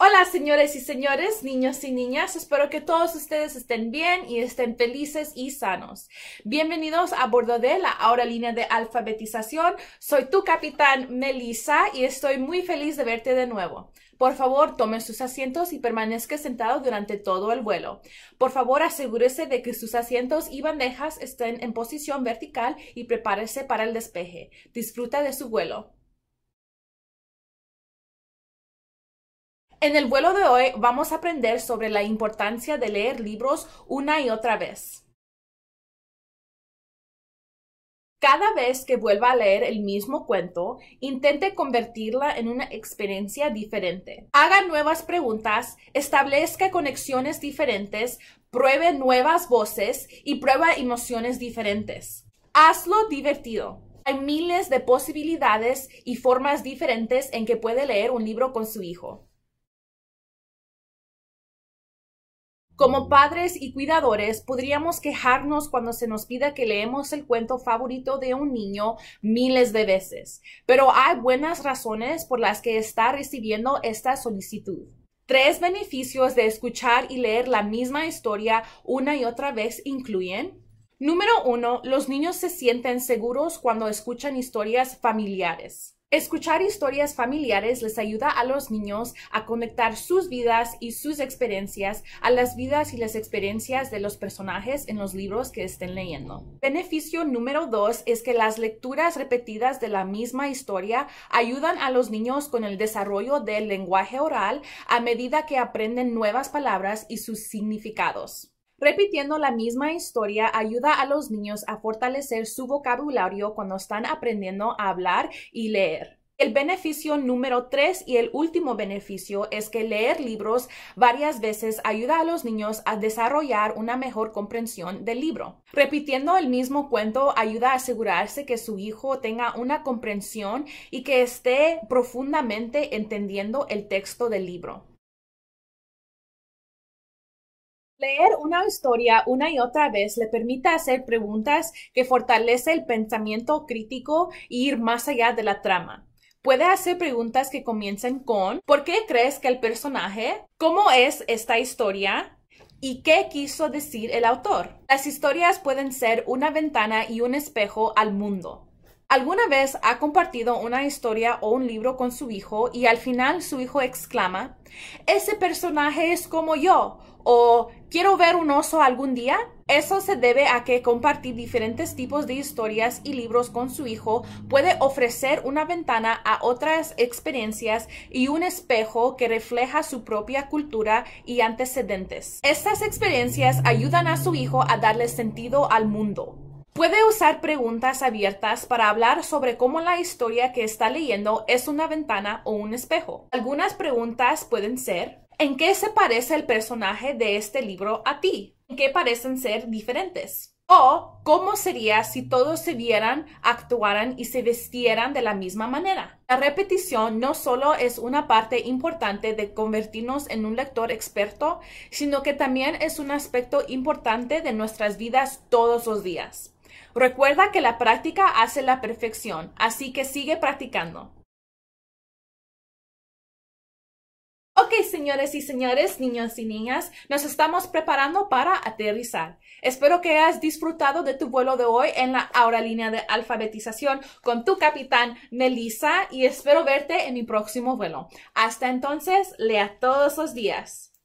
Hola señores y señores, niños y niñas, espero que todos ustedes estén bien y estén felices y sanos. Bienvenidos a bordo de la ahora línea de alfabetización. Soy tu capitán Melissa y estoy muy feliz de verte de nuevo. Por favor, tome sus asientos y permanezca sentado durante todo el vuelo. Por favor, asegúrese de que sus asientos y bandejas estén en posición vertical y prepárese para el despeje. Disfruta de su vuelo. En el vuelo de hoy vamos a aprender sobre la importancia de leer libros una y otra vez. Cada vez que vuelva a leer el mismo cuento, intente convertirla en una experiencia diferente. Haga nuevas preguntas, establezca conexiones diferentes, pruebe nuevas voces y prueba emociones diferentes. Hazlo divertido. Hay miles de posibilidades y formas diferentes en que puede leer un libro con su hijo. Como padres y cuidadores, podríamos quejarnos cuando se nos pida que leemos el cuento favorito de un niño miles de veces, pero hay buenas razones por las que está recibiendo esta solicitud. Tres beneficios de escuchar y leer la misma historia una y otra vez incluyen Número uno, los niños se sienten seguros cuando escuchan historias familiares. Escuchar historias familiares les ayuda a los niños a conectar sus vidas y sus experiencias a las vidas y las experiencias de los personajes en los libros que estén leyendo. Beneficio número dos es que las lecturas repetidas de la misma historia ayudan a los niños con el desarrollo del lenguaje oral a medida que aprenden nuevas palabras y sus significados. Repitiendo la misma historia ayuda a los niños a fortalecer su vocabulario cuando están aprendiendo a hablar y leer. El beneficio número tres y el último beneficio es que leer libros varias veces ayuda a los niños a desarrollar una mejor comprensión del libro. Repitiendo el mismo cuento ayuda a asegurarse que su hijo tenga una comprensión y que esté profundamente entendiendo el texto del libro. Leer una historia una y otra vez le permite hacer preguntas que fortalece el pensamiento crítico e ir más allá de la trama. Puede hacer preguntas que comiencen con ¿por qué crees que el personaje? ¿Cómo es esta historia? ¿Y qué quiso decir el autor? Las historias pueden ser una ventana y un espejo al mundo. ¿Alguna vez ha compartido una historia o un libro con su hijo y al final su hijo exclama, ese personaje es como yo o quiero ver un oso algún día? Eso se debe a que compartir diferentes tipos de historias y libros con su hijo puede ofrecer una ventana a otras experiencias y un espejo que refleja su propia cultura y antecedentes. Estas experiencias ayudan a su hijo a darle sentido al mundo. Puede usar preguntas abiertas para hablar sobre cómo la historia que está leyendo es una ventana o un espejo. Algunas preguntas pueden ser, ¿en qué se parece el personaje de este libro a ti? ¿En qué parecen ser diferentes? O, ¿cómo sería si todos se vieran, actuaran y se vestieran de la misma manera? La repetición no solo es una parte importante de convertirnos en un lector experto, sino que también es un aspecto importante de nuestras vidas todos los días. Recuerda que la práctica hace la perfección, así que sigue practicando. Ok, señores y señores, niños y niñas, nos estamos preparando para aterrizar. Espero que hayas disfrutado de tu vuelo de hoy en la Auralínea Línea de Alfabetización con tu capitán Melissa y espero verte en mi próximo vuelo. Hasta entonces, lea todos los días.